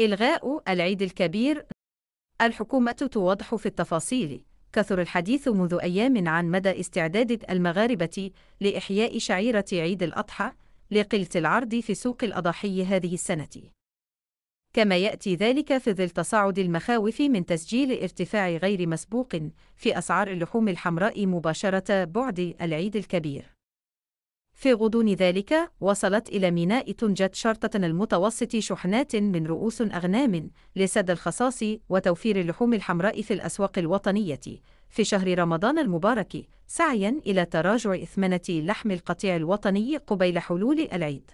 إلغاء العيد الكبير الحكومة توضح في التفاصيل كثر الحديث منذ أيام عن مدى استعداد المغاربة لإحياء شعيرة عيد الأضحى لقلة العرض في سوق الأضاحي هذه السنة. كما يأتي ذلك في ظل تصاعد المخاوف من تسجيل ارتفاع غير مسبوق في أسعار اللحوم الحمراء مباشرة بعد العيد الكبير. في غضون ذلك وصلت إلى ميناء تنجت شرطة المتوسط شحنات من رؤوس أغنام لسد الخصاص وتوفير اللحوم الحمراء في الأسواق الوطنية في شهر رمضان المبارك سعيا إلى تراجع إثمنة لحم القطيع الوطني قبيل حلول العيد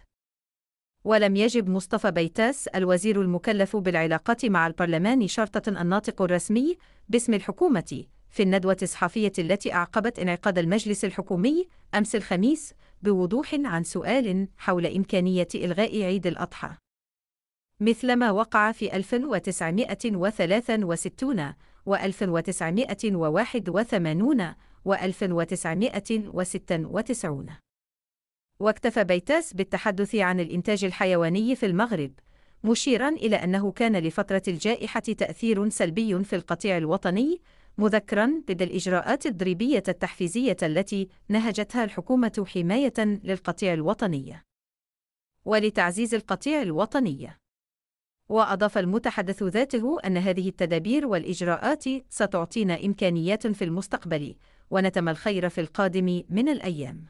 ولم يجب مصطفى بيتاس الوزير المكلف بالعلاقات مع البرلمان شرطة الناطق الرسمي باسم الحكومة في الندوة الصحفية التي أعقبت انعقاد المجلس الحكومي أمس الخميس بوضوح عن سؤال حول إمكانية إلغاء عيد الأضحى. مثل ما وقع في 1963 و 1981 و 1996 واكتفى بيتاس بالتحدث عن الإنتاج الحيواني في المغرب مشيرا إلى أنه كان لفترة الجائحة تأثير سلبي في القطيع الوطني مذكرا ضد الإجراءات الضريبية التحفيزية التي نهجتها الحكومة حماية للقطيع الوطنية ولتعزيز القطيع الوطنية وأضاف المتحدث ذاته أن هذه التدابير والإجراءات ستعطينا إمكانيات في المستقبل ونتمى الخير في القادم من الأيام